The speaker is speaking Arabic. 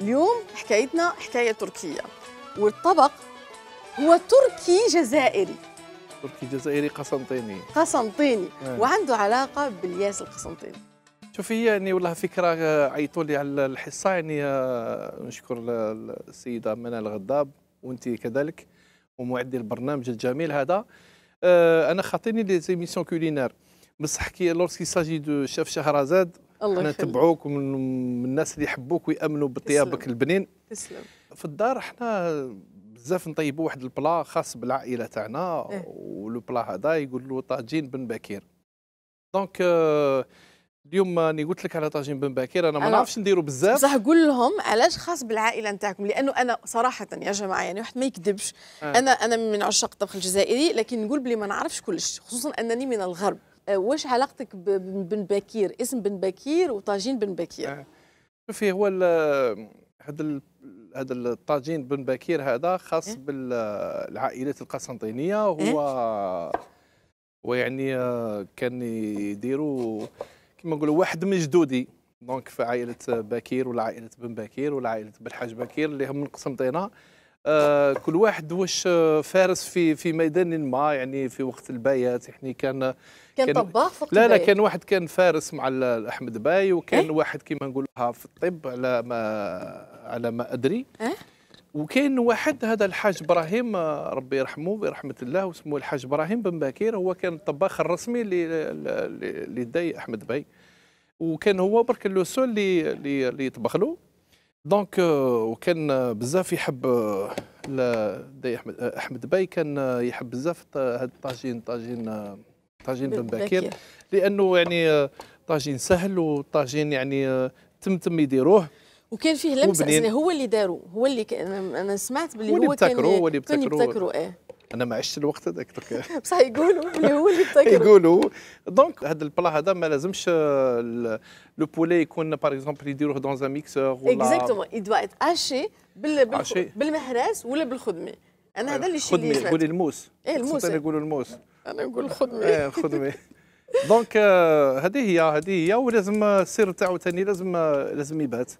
اليوم حكايتنا حكاية تركية والطبق هو تركي جزائري تركي جزائري قسنطيني قسنطيني آه. وعنده علاقة بالياس القسنطيني شوفي يعني والله فكرة عيطوا لي على الحصة يعني نشكر السيدة منال الغضاب وانت كذلك ومعدي البرنامج الجميل هذا آه، انا خاطيني لي زيميسيون كولينار بصح كي لورسكي ساجي دو شيف شهرزاد الله احنا نتبعوك من الناس اللي يحبوك ويامنوا بطيابك البنين تسلم في الدار احنا بزاف نطيبوا واحد البلا خاص بالعائله تاعنا اه. ولو بلا هذا يقول له طاجين بن بكير دونك اه اليوم راني قلت لك على طاجين بن بكير انا ما أيوة. نعرفش نديرو بزاف بصح قول لهم علاش خاص بالعائله نتاعكم لانه انا صراحه يا جماعه يعني واحد ما يكذبش آه. انا انا من عشاق الطبخ الجزائري لكن نقول بلي ما نعرفش كلش خصوصا انني من الغرب آه، واش علاقتك بن بكير اسم بن بكير وطاجين بن بكير آه. شوفي هو هذا هذا الطاجين بن بكير هذا خاص إيه. بالعائلات القسنطينيه إيه. هو ويعني آه، كان يديروا كما نقولوا واحد من جدودي دونك في عائله بكير ولا عائله بن بكير ولا عائله بالحاج بكير اللي هم من قسنطينه آه، كل واحد واش آه، فارس في في ميدان ما يعني في وقت البيات يعني كان كان, كان طباخ في وقت لا لا كان واحد كان فارس مع احمد باي إيه؟ وكان إيه؟ واحد كما نقولها في الطب على ما على ما ادري إيه؟ وكان واحد هذا الحاج ابراهيم آه، ربي يرحمه برحمه الله واسمه الحاج ابراهيم بن باكير هو كان الطباخ الرسمي لدي احمد باي وكان هو برك لو سول اللي اللي يطبخ له دونك euh, وكان euh, بزاف يحب euh, داي احمد آه، احمد باي كان آه، يحب بزاف هذا الطاجين طاجين طاجين آه، بن بكير لانه يعني طاجين سهل وطاجين يعني تم تم يديروه وكان فيه لمسه هو اللي داروا هو اللي انا سمعت باللي هو اللي كان هو اللي بتكره, اه انا ما عشت الوقت هذاك بصح يقولوا اللي هو اللي يبتكر يقولوا دونك هذا البلا هذا ما لازمش لو بولي يكون باغ اكزومبل يديروه دون ان ميكسور ولا اكزاكتومون يدوا ات اشي بالمحراس ولا بالخدمه انا هذا اللي شي اللي خدمي الموس ايه الموس انا نقول الموس انا نقول الخدمه ايه الخدمه دونك آه، هذه هي هذه هي ولازم السر تاعو ثاني لازم آه، لازم يبات